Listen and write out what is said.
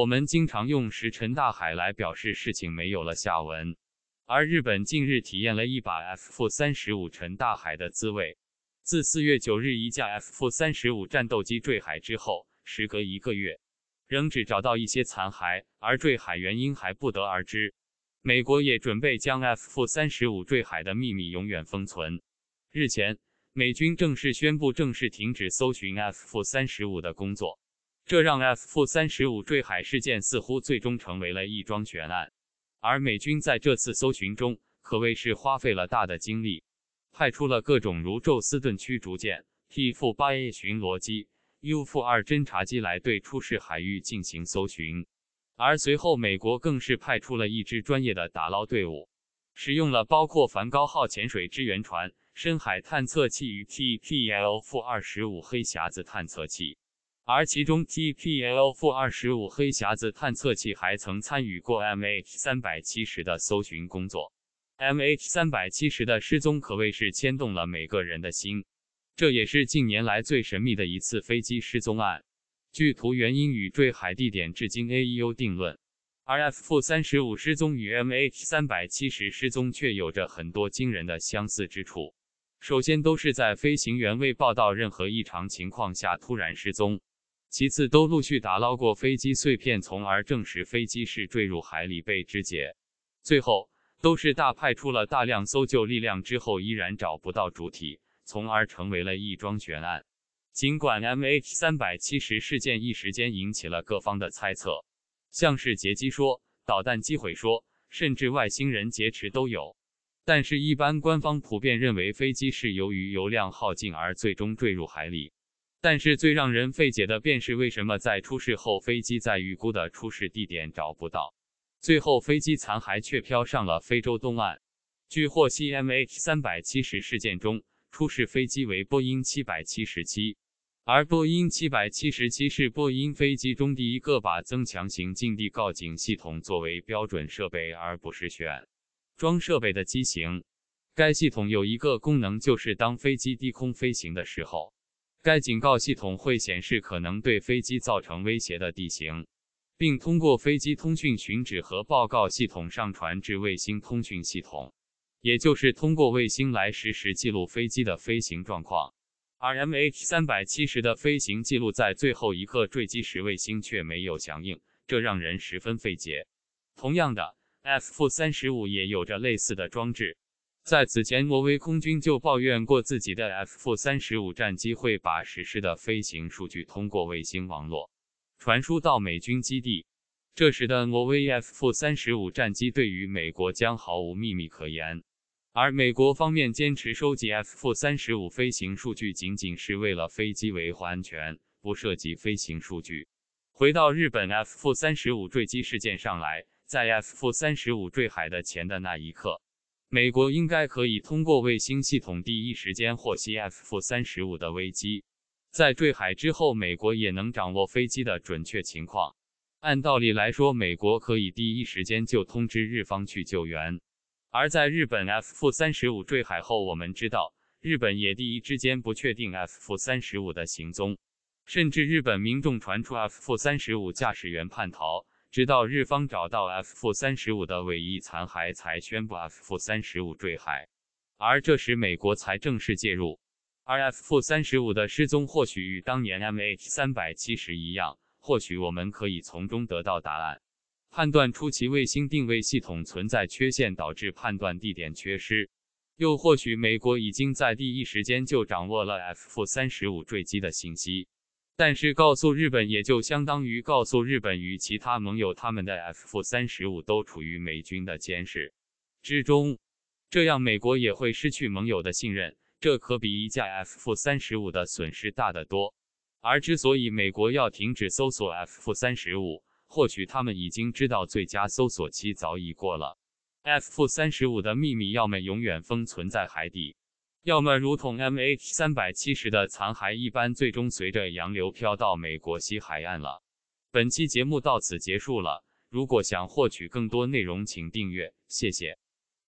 我们经常用“石沉大海”来表示事情没有了下文，而日本近日体验了一把 F-35 负沉大海的滋味。自4月9日一架 F-35 负战斗机坠海之后，时隔一个月，仍只找到一些残骸，而坠海原因还不得而知。美国也准备将 F-35 负坠海的秘密永远封存。日前，美军正式宣布正式停止搜寻 F-35 负的工作。这让 F-35 负坠海事件似乎最终成为了一桩悬案，而美军在这次搜寻中可谓是花费了大的精力，派出了各种如宙斯盾驱逐舰、P-8A 巡逻机、U-2 负侦察机来对出事海域进行搜寻，而随后美国更是派出了一支专业的打捞队伍，使用了包括“梵高号”潜水支援船、深海探测器与 TPL-25 负黑匣子探测器。而其中 TPL 负二十五黑匣子探测器还曾参与过 MH 三百七十的搜寻工作。MH 三百七十的失踪可谓是牵动了每个人的心，这也是近年来最神秘的一次飞机失踪案。据图原因与坠海地点至今 A E U 定论。而 F 负三十五失踪与 MH 三百七十失踪却有着很多惊人的相似之处，首先都是在飞行员未报道任何异常情况下突然失踪。其次，都陆续打捞过飞机碎片，从而证实飞机是坠入海里被肢解。最后，都是大派出了大量搜救力量之后，依然找不到主体，从而成为了一桩悬案。尽管 MH 三百七十事件一时间引起了各方的猜测，像是劫机说、导弹击毁说，甚至外星人劫持都有。但是，一般官方普遍认为，飞机是由于油量耗尽而最终坠入海里。但是最让人费解的便是，为什么在出事后，飞机在预估的出事地点找不到，最后飞机残骸却飘上了非洲东岸？据获悉，MH 三百七十事件中出事飞机为波音七百七十七，而波音七百七十七是波音飞机中第一个把增强型近地告警系统作为标准设备而不是选装设备的机型。该系统有一个功能，就是当飞机低空飞行的时候。该警告系统会显示可能对飞机造成威胁的地形，并通过飞机通讯寻址和报告系统上传至卫星通讯系统，也就是通过卫星来实时记录飞机的飞行状况。RMH 三百七十的飞行记录在最后一刻坠机时，卫星却没有响应，这让人十分费解。同样的，F 负三十五也有着类似的装置。在此前，挪威空军就抱怨过自己的 F-35 战机会把实施的飞行数据通过卫星网络传输到美军基地。这时的挪威 F-35 战机对于美国将毫无秘密可言。而美国方面坚持收集 F-35 飞行数据，仅仅是为了飞机维护安全，不涉及飞行数据。回到日本 F-35 坠机事件上来，在 F-35 坠海的前的那一刻。美国应该可以通过卫星系统第一时间获悉 F-35 的危机，在坠海之后，美国也能掌握飞机的准确情况。按道理来说，美国可以第一时间就通知日方去救援。而在日本 F-35 坠海后，我们知道日本也第一时间不确定 F-35 的行踪，甚至日本民众传出 F-35 驾驶员叛逃。直到日方找到 F-35 的尾翼残骸，才宣布 F-35 坠海，而这时美国才正式介入。而 F-35 的失踪，或许与当年 MH-370 一样，或许我们可以从中得到答案，判断出其卫星定位系统存在缺陷，导致判断地点缺失；又或许美国已经在第一时间就掌握了 F-35 坠机的信息。但是告诉日本，也就相当于告诉日本与其他盟友，他们的 F-35 都处于美军的监视之中。这样，美国也会失去盟友的信任，这可比一架 F-35 的损失大得多。而之所以美国要停止搜索 F-35，或许他们已经知道最佳搜索期早已过了，F-35 的秘密要么永远封存在海底。要么如同 MH 三百七十的残骸一般，最终随着洋流漂到美国西海岸了。本期节目到此结束了。如果想获取更多内容，请订阅。谢谢。